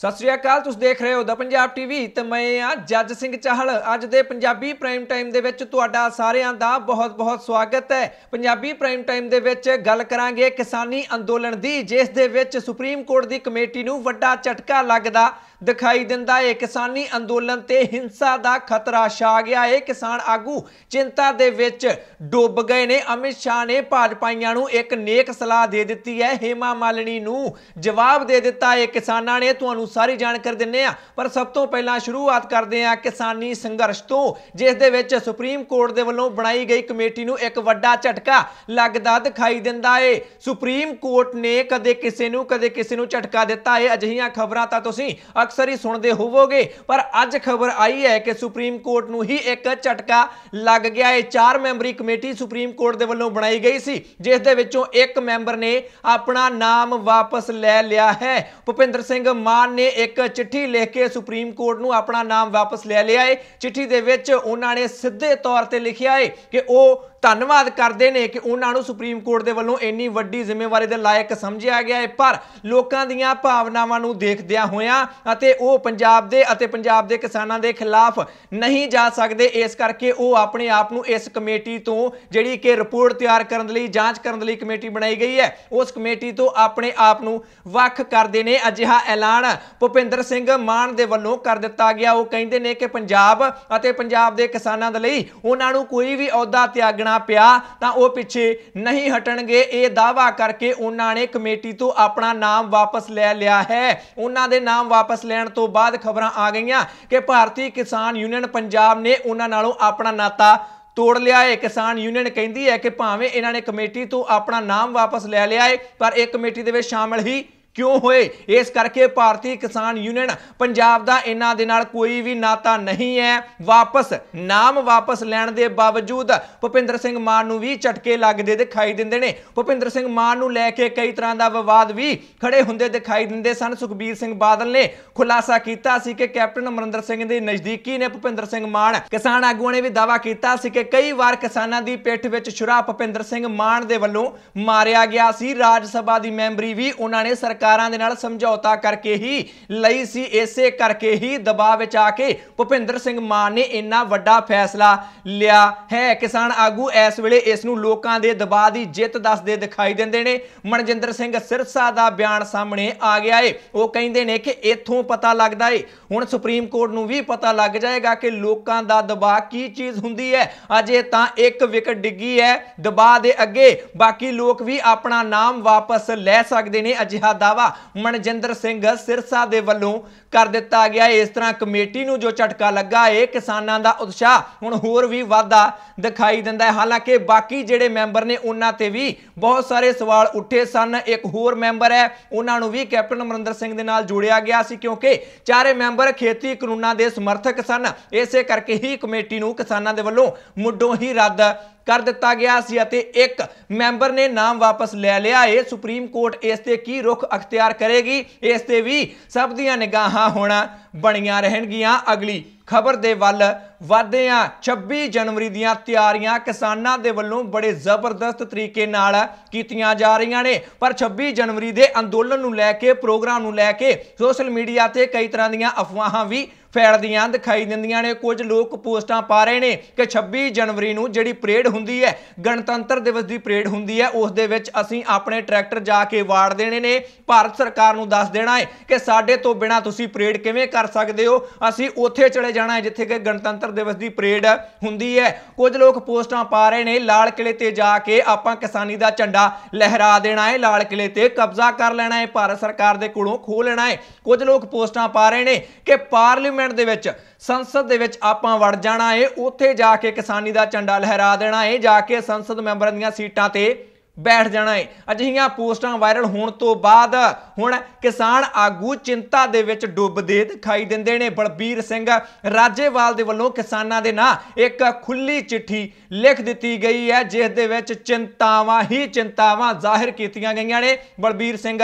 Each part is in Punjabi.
ਸਤਿ ਸ਼੍ਰੀ ਅਕਾਲ ਤੁਸੀਂ ਦੇਖ ਰਹੇ ਹੋ ਦਾ ਪੰਜਾਬ ਟੀਵੀ ਤੇ ਮੈਂ ਆ ਜੱਜ ਸਿੰਘ ਚਾਹਲ ਅੱਜ ਦੇ ਪੰਜਾਬੀ ਪ੍ਰਾਈਮ ਟਾਈਮ ਦੇ ਵਿੱਚ ਤੁਹਾਡਾ ਸਾਰਿਆਂ ਦਾ ਬਹੁਤ-ਬਹੁਤ ਸਵਾਗਤ ਹੈ ਪੰਜਾਬੀ ਪ੍ਰਾਈਮ ਟਾਈਮ ਦੇ ਵਿੱਚ ਗੱਲ ਕਰਾਂਗੇ ਕਿਸਾਨੀ ਅੰਦੋਲਨ ਦੀ ਜਿਸ ਦੇ ਵਿੱਚ ਸੁਪਰੀਮ ਕੋਰਟ ਦੀ ਕਮੇਟੀ ਨੂੰ ਵੱਡਾ ਝਟਕਾ ਲੱਗਦਾ ਦਿਖਾਈ ਦਿੰਦਾ ਹੈ ਕਿਸਾਨੀ ਅੰਦੋਲਨ ਤੇ ਹਿੰਸਾ ਦਾ ਖਤਰਾ ਛਾ ਗਿਆ ਹੈ ਕਿਸਾਨ ਆਗੂ ਚਿੰਤਾ ਦੇ ਵਿੱਚ ਡੁੱਬ ਗਏ ਨੇ ਅਮਿਤ ਸ਼ਾਹ ਨੇ ਭਾਜਪਾਈਆਂ ਨੂੰ ਇੱਕ ਨੇਕ ਸਲਾਹ ਦੇ ਦਿੱਤੀ ਹੈ ਹੇਮਾ ਮਾਲਣੀ ਨੂੰ ਜਵਾਬ ਦੇ ਦਿੱਤਾ ਹੈ ਕਿਸਾਨਾਂ ਨੇ ਤੁਹਾਨੂੰ ਸਾਰੀ ਜਾਣਕਾਰੀ ਦਿੰਨੇ ਆ ਪਰ ਸਭ ਤੋਂ ਪਹਿਲਾਂ ਸ਼ੁਰੂਆਤ ਕਰਦੇ ਆ ਕਿਸਾਨੀ ਸੰਘਰਸ਼ ਤੋਂ ਜਿਸ ਦੇ ਵਿੱਚ ਸੁਪਰੀਮ ਕੋਰਟ ਦੇ ਵੱਲੋਂ ਬਣਾਈ ਗਈ ਕਮੇਟੀ ਨੂੰ ਇੱਕ ਵੱਡਾ ਝਟਕਾ ਲੱਗਦਾ ਦਿਖਾਈ ਦਿੰਦਾ ਹੈ ਸੁਪਰੀਮ ਕੋਰਟ ਨੇ ਕਦੇ ਕਿਸੇ ਨੂੰ ਕਦੇ ਕਿਸੇ ਨੂੰ ਝਟਕਾ ਦਿੱਤਾ ਹੈ ਅਜਿਹੀਆਂ ਖਬਰਾਂ ਤਾਂ ਤੁਸੀਂ ਅਕਸਰ ਹੀ ਸੁਣਦੇ ਹੋਵੋਗੇ ਪਰ ਅੱਜ ਖਬਰ ਆਈ ਹੈ ਕਿ ਸੁਪਰੀਮ ਕੋਰਟ ਨੂੰ ਹੀ ਇੱਕ ਝਟਕਾ ਲੱਗ ਗਿਆ ਇਹ ਚਾਰ ਮੈਂਬਰੀ ਕਮੇਟੀ ਸੁਪਰੀਮ ਕੋਰਟ ਦੇ ਵੱਲੋਂ ਬਣਾਈ ਗਈ ਸੀ ਜਿਸ ਦੇ ਵਿੱਚੋਂ ਇੱਕ ਮੈਂਬਰ ਨੇ ਆਪਣਾ ਨਾਮ ਵਾਪਸ ਲੈ ਲਿਆ ਹੈ ਭੁਪਿੰਦਰ ਸਿੰਘ ਮਾਨ ਨੇ ਇੱਕ ਚਿੱਠੀ ਲਿਖ ਕੇ ਸੁਪਰੀਮ ਕੋਰਟ ਨੂੰ ਆਪਣਾ ਨਾਮ ਵਾਪਸ ਲੈ ਲਿਆ ਹੈ ਚਿੱਠੀ ਦੇ ਵਿੱਚ ਉਹਨਾਂ ਨੇ ਸਿੱਧੇ ਤੌਰ ਤੇ ਲਿਖਿਆ ਹੈ ਕਿ ਉਹ ਧੰਨਵਾਦ ਕਰਦੇ ਨੇ ਕਿ ਉਹਨਾਂ ਨੂੰ ਸੁਪਰੀਮ ਕੋਰਟ ਦੇ ਵੱਲੋਂ ਇੰਨੀ ਵੱਡੀ ਜ਼ਿੰਮੇਵਾਰੀ ਦੇ ਲਾਇਕ ਸਮਝਿਆ ਗਿਆ ਹੈ ਪਰ ਲੋਕਾਂ ਦੀਆਂ ਭਾਵਨਾਵਾਂ ਨੂੰ ਦੇਖਦਿਆਂ ਹੋਇਆਂ ਅਤੇ ਉਹ ਪੰਜਾਬ ਦੇ ਅਤੇ ਪੰਜਾਬ ਦੇ ਕਿਸਾਨਾਂ ਦੇ ਖਿਲਾਫ ਨਹੀਂ ਜਾ ਸਕਦੇ ਇਸ ਕਰਕੇ ਉਹ ਆਪਣੇ ਆਪ ਨੂੰ ਇਸ ਕਮੇਟੀ ਤੋਂ ਜਿਹੜੀ ਕਿ ਰਿਪੋਰਟ ਤਿਆਰ ਕਰਨ ਦੇ ਲਈ ਜਾਂਚ ਕਰਨ ਦੇ ਲਈ ਕਮੇਟੀ ਬਣਾਈ ਗਈ ਹੈ ਉਸ ਕਮੇਟੀ ਤੋਂ ਆਪਣੇ ਆਪ ਨੂੰ ਵੱਖ ਕਰਦੇ ਨੇ ਅਜਿਹਾ ਐਲਾਨ ਭੁਪਿੰਦਰ ਸਿੰਘ ਮਾਨ ਦੇ ਵੱਲੋਂ ਕਰ ਦਿੱਤਾ ਗਿਆ ਉਹ ਕਹਿੰਦੇ ਨੇ ਕਿ ਪੰਜਾਬ ਅਤੇ ਪੰਜਾਬ ਦੇ ਕਿਸਾਨਾਂ ਦੇ ਲਈ ਉਹਨਾਂ ਨੂੰ ਕੋਈ ਵੀ ਅਹੁਦਾ ਤਿਆਗਣਾ ਹਟਣਾ ਪਿਆ ਤਾਂ ਉਹ ਪਿੱਛੇ ਨਹੀਂ ਹਟਣਗੇ ਇਹ ਦਾਵਾ ਕਰਕੇ ਉਹਨਾਂ ਨੇ ਕਮੇਟੀ ਤੋਂ ਆਪਣਾ ਨਾਮ ਵਾਪਸ ਲੈ ਲਿਆ ਹੈ ਉਹਨਾਂ ਦੇ ਨਾਮ ਵਾਪਸ ਲੈਣ ਤੋਂ ਬਾਅਦ ਖਬਰਾਂ ਆ ਗਈਆਂ ਕਿ ਭਾਰਤੀ ਕਿਸਾਨ ਯੂਨੀਅਨ ਪੰਜਾਬ ਨੇ ਉਹਨਾਂ ਨਾਲੋਂ ਆਪਣਾ ਨਾਤਾ ਤੋੜ ਲਿਆ ਹੈ ਕਿਸਾਨ ਯੂਨੀਅਨ ਕਹਿੰਦੀ ਹੈ ਕਿ ਭਾਵੇਂ ਇਹਨਾਂ ਨੇ ਕਮੇਟੀ ਤੋਂ ਆਪਣਾ ਨਾਮ ਵਾਪਸ ਲੈ ਲਿਆ ਹੈ ਪਰ ਇਹ ਕਮੇਟੀ ਦੇ ਵਿੱਚ ਸ਼ਾਮਲ ਹੀ ਕਿਉਂ ਹੋਏ ਇਸ ਕਰਕੇ ਭਾਰਤੀ ਕਿਸਾਨ ਯੂਨੀਅਨ ਪੰਜਾਬ ਦਾ ਇਹਨਾਂ ਦੇ ਨਾਲ ਕੋਈ ਵੀ ਨਾਤਾ ਨਹੀਂ ਹੈ ਵਾਪਸ ਨਾਮ ਵਾਪਸ ਲੈਣ ਦੇ ਬਾਵਜੂਦ ਭੁਪਿੰਦਰ ਸਿੰਘ ਮਾਨ ਨੂੰ ਵੀ ਝਟਕੇ ਲੱਗਦੇ ਦਿਖਾਈ ਦਿੰਦੇ ਨੇ ਭੁਪਿੰਦਰ ਸਿੰਘ ਮਾਨ ਨੂੰ ਲੈ ਕੇ ਕਈ ਤਰ੍ਹਾਂ ਦਾ ਵਿਵਾਦ ਵੀ ਖੜੇ ਹੁੰਦੇ ਦਿਖਾਈ ਦਿੰਦੇ ਸਨ ਸੁਖਬੀਰ ਸਿੰਘ ਬਾਦਲ ਨੇ ਖੁਲਾਸਾ ਕੀਤਾ ਸੀ ਕਿ ਕੈਪਟਨ ਅਮਰਿੰਦਰ ਸਿੰਘ ਦੇ ਨਜ਼ਦੀਕੀ ਨੇ ਭੁਪਿੰਦਰ ਸਿੰਘ ਮਾਨ ਕਿਸਾਨ ਆਗੂਆਂ ਨੇ ਵੀ ਦਾਵਾ ਕੀਤਾ ਸੀ ਕਿ ਕਈ ਵਾਰ ਕਿਸਾਨਾਂ ਦੀ ਪਿੱਠ ਵਿੱਚ ਛੁਰਾ ਭੁਪਿੰਦਰ ਸਿੰਘ ਮਾਨ ਦੇ ਵੱਲੋਂ ਮਾਰਿਆ ਗਿਆ ਸੀ ਰਾਜ ਸਭਾ ਦੀ ਮੈਂਬਰੀ ਵੀ ਉਹਨਾਂ ਨੇ ਸਰ ਸਰਕਾਰਾਂ ਦੇ ਨਾਲ ਸਮਝੌਤਾ ਕਰਕੇ ਹੀ ਲਈ ਸੀ ਇਸੇ ਕਰਕੇ ਹੀ ਦਬਾਅ ਵਿੱਚ ਆ ਕੇ ਭੁਪਿੰਦਰ ਸਿੰਘ ਮਾਨ ਨੇ ਇੰਨਾ ਵੱਡਾ ਫੈਸਲਾ ਲਿਆ ਹੈ ਕਿਸਾਨ ਆਗੂ ਇਸ ਵੇਲੇ ਇਸ ਨੂੰ ਲੋਕਾਂ ਦੇ ਦਬਾਅ ਦੀ ਜਿੱਤ ਦੱਸਦੇ ਦਿਖਾਈ ਦਿੰਦੇ ਨੇ ਮਨਜਿੰਦਰ ਸਿੰਘ ਸਿਰਸਾ ਦਾ ਬਿਆਨ ਸਾਹਮਣੇ ਆ ਗਿਆ ਏ ਉਹ ਕਹਿੰਦੇ ਨੇ ਕਿ ਇੱਥੋਂ ਪਤਾ ਲੱਗਦਾ ਏ ਹੁਣ ਸੁਪਰੀਮ ਕੋਰਟ ਨੂੰ ਵੀ ਪਤਾ ਲੱਗ ਜਾਏਗਾ ਕਿ ਲੋਕਾਂ ਦਾ ਦਬਾਅ ਕੀ ਚੀਜ਼ ਹੁੰਦੀ ਹੈ ਅਜੇ ਤਾਂ ਇੱਕ ਵਿਕਟ ਡਿੱਗੀ ਹੈ ਦਬਾਅ ਦੇ ਅੱਗੇ ਬਾਕੀ ਲੋਕ ਵੀ ਆਪਣਾ ਨਾਮ ਵਾਪਸ ਲੈ ਸਕਦੇ ਨੇ ਅਜਿਹਾ ਇਲਾਵਾ ਮਨਜਿੰਦਰ ਸਿੰਘ ਸਿਰਸਾ ਦੇ ਵੱਲੋਂ ਕਰ ਦਿੱਤਾ ਗਿਆ ਇਸ ਤਰ੍ਹਾਂ ਕਮੇਟੀ ਨੂੰ ਜੋ ਝਟਕਾ ਲੱਗਾ ਇਹ ਕਿਸਾਨਾਂ ਦਾ ਉਤਸ਼ਾਹ ਹੁਣ ਹੋਰ ਵੀ ਵਾਧਾ ਦਿਖਾਈ ਦਿੰਦਾ ਹੈ ਹਾਲਾਂਕਿ ਬਾਕੀ ਜਿਹੜੇ ਮੈਂਬਰ ਨੇ ਉਹਨਾਂ ਤੇ ਵੀ ਬਹੁਤ ਸਾਰੇ ਸਵਾਲ ਉੱਠੇ ਸਨ ਇੱਕ ਹੋਰ ਮੈਂਬਰ ਹੈ ਉਹਨਾਂ ਨੂੰ ਵੀ ਕੈਪਟਨ ਅਮਰਿੰਦਰ ਸਿੰਘ ਦੇ ਨਾਲ ਜੋੜਿਆ ਗਿਆ ਸੀ ਕਿਉਂਕਿ ਚਾਰੇ ਮੈਂਬਰ ਖੇਤੀ ਕਾਨੂੰਨਾਂ ਦੇ ਸਮਰਥਕ ਸਨ ਇਸੇ ਕਰਕੇ ਹੀ ਕਮੇਟੀ ਨੂੰ ਕਿਸਾਨਾਂ ਦੇ ਵੱਲੋਂ ਮੁੱਢੋਂ ਹੀ ਰੱਦ ਕਰ ਦਿੱਤਾ ਗਿਆ ਸੀ ਅਤੇ ਇੱਕ ਮੈਂਬਰ ਨੇ ਨਾਮ ਵਾਪਸ ਲੈ ਲਿਆ ਇਹ ਸੁਪਰੀਮ ਕੋਰਟ ਇਸ ਤੇ ਕੀ ਰੁਖ ਅਖਤਿਆਰ ਕਰੇਗੀ ਇਸ ਤੇ ਵੀ ਸਭ ਦੀਆਂ ਨਿਗਾਹਾਂ ਹਾਂ ਹੋਣਾ ਬਣੀਆਂ ਰਹਿਣਗੀਆਂ ਅਗਲੀ ਖਬਰ ਦੇ ਵੱਲ ਵਧਦੇ ਆ 26 ਜਨਵਰੀ ਦੀਆਂ ਤਿਆਰੀਆਂ ਕਿਸਾਨਾਂ ਦੇ ਵੱਲੋਂ ਬੜੇ ਜ਼ਬਰਦਸਤ ਤਰੀਕੇ ਨਾਲ ਕੀਤੀਆਂ ਜਾ ਰਹੀਆਂ ਨੇ ਪਰ 26 ਜਨਵਰੀ ਦੇ ਅੰਦੋਲਨ ਨੂੰ ਲੈ ਕੇ ਪ੍ਰੋਗਰਾਮ ਨੂੰ ਲੈ ਕੇ ਸੋਸ਼ਲ ਮੀਡੀਆ ਤੇ ਕਈ ਤਰ੍ਹਾਂ ਦੀਆਂ ਅਫਵਾਹਾਂ ਵੀ ਫੈਲਦੀਆਂ ਦਿਖਾਈ ਦਿੰਦੀਆਂ ਨੇ ਕੁਝ ਲੋਕ ਪੋਸਟਾਂ ਪਾ ਰਹੇ ਨੇ ਕਿ 26 ਜਨਵਰੀ ਨੂੰ ਜਿਹੜੀ ਪਰੇਡ ਹੁੰਦੀ ਹੈ ਗਣਤੰਤਰ ਦਿਵਸ ਦੀ ਪਰੇਡ ਹੁੰਦੀ ਹੈ ਉਸ ਦੇ ਵਿੱਚ ਅਸੀਂ ਆਪਣੇ ਟਰੈਕਟਰ ਜਾ ਕੇ ਵਾੜ ਦੇਣੇ ਨੇ ਭਾਰਤ ਸਰਕਾਰ ਨੂੰ ਦੱਸ ਦੇਣਾ ਹੈ ਕਿ ਸਾਡੇ ਤੋਂ ਬਿਨਾ ਤੁਸੀਂ ਪਰੇਡ ਕਿਵੇਂ ਕਰ ਸਕਦੇ ਹੋ ਅਸੀਂ ਉੱਥੇ ਚਲੇ ਜਾਣਾ ਹੈ ਜਿੱਥੇ ਕਿ ਗਣਤੰਤਰ ਦਿਵਸ ਦੀ ਪਰੇਡ ਹੁੰਦੀ ਹੈ ਕੁਝ ਲੋਕ ਪੋਸਟਾਂ ਪਾ ਰਹੇ ਨੇ ਲਾਲ ਕਿਲੇ ਤੇ ਜਾ ਕੇ ਆਪਾਂ ਕਿਸਾਨੀ ਦਾ ਝੰਡਾ ਲਹਿਰਾ ਦੇਣਾ ਹੈ ਲਾਲ ਕਿਲੇ ਤੇ ਕਬਜ਼ਾ ਕਰ ਲੈਣਾ ਹੈ ਭਾਰਤ ਸਰਕਾਰ ਦੇ ਕੋਲੋਂ ਖੋ ਲੈਣਾ ਹੈ ਕੁਝ ਲੋਕ ਪੋਸਟਾਂ ਪਾ ਰਹੇ ਨੇ ਕਿ ਪਾਰਲੀਮੈਂਟ ਪਾਰਲੀਮੈਂਟ ਦੇ ਵਿੱਚ ਸੰਸਦ ਦੇ ਵਿੱਚ ਆਪਾਂ ਵੜ ਜਾਣਾ ਏ ਉੱਥੇ ਜਾ ਕੇ ਕਿਸਾਨੀ ਦਾ ਝੰਡਾ ਲਹਿਰਾ ਦੇਣਾ ਏ ਜਾ ਕੇ ਸੰਸਦ ਮੈਂਬਰਾਂ ਦੀਆਂ ਸੀਟਾਂ ਤੇ ਬੈਠ ਜਾਣਾ ਹੈ ਅਜਿਹੀਆਂ ਪੋਸਟਾਂ ਵਾਇਰਲ ਹੋਣ ਤੋਂ ਬਾਅਦ ਹੁਣ ਕਿਸਾਨ ਆਗੂ ਚਿੰਤਾ ਦੇ ਵਿੱਚ ਡੁੱਬਦੇ ਦਿਖਾਈ ਦਿੰਦੇ ਨੇ ਬਲਬੀਰ ਸਿੰਘ ਰਾਜੇਵਾਲ ਦੇ ਵੱਲੋਂ ਕਿਸਾਨਾਂ ਦੇ ਨਾਂ ਇੱਕ ਖੁੱਲੀ ਚਿੱਠੀ ਲਿਖ ਦਿੱਤੀ ਗਈ ਹੈ ਜਿਸ ਦੇ ਵਿੱਚ ਚਿੰਤਾਵਾਂ ਹੀ ਚਿੰਤਾਵਾਂ ਜ਼ਾਹਿਰ ਕੀਤੀਆਂ ਗਈਆਂ ਨੇ ਬਲਬੀਰ ਸਿੰਘ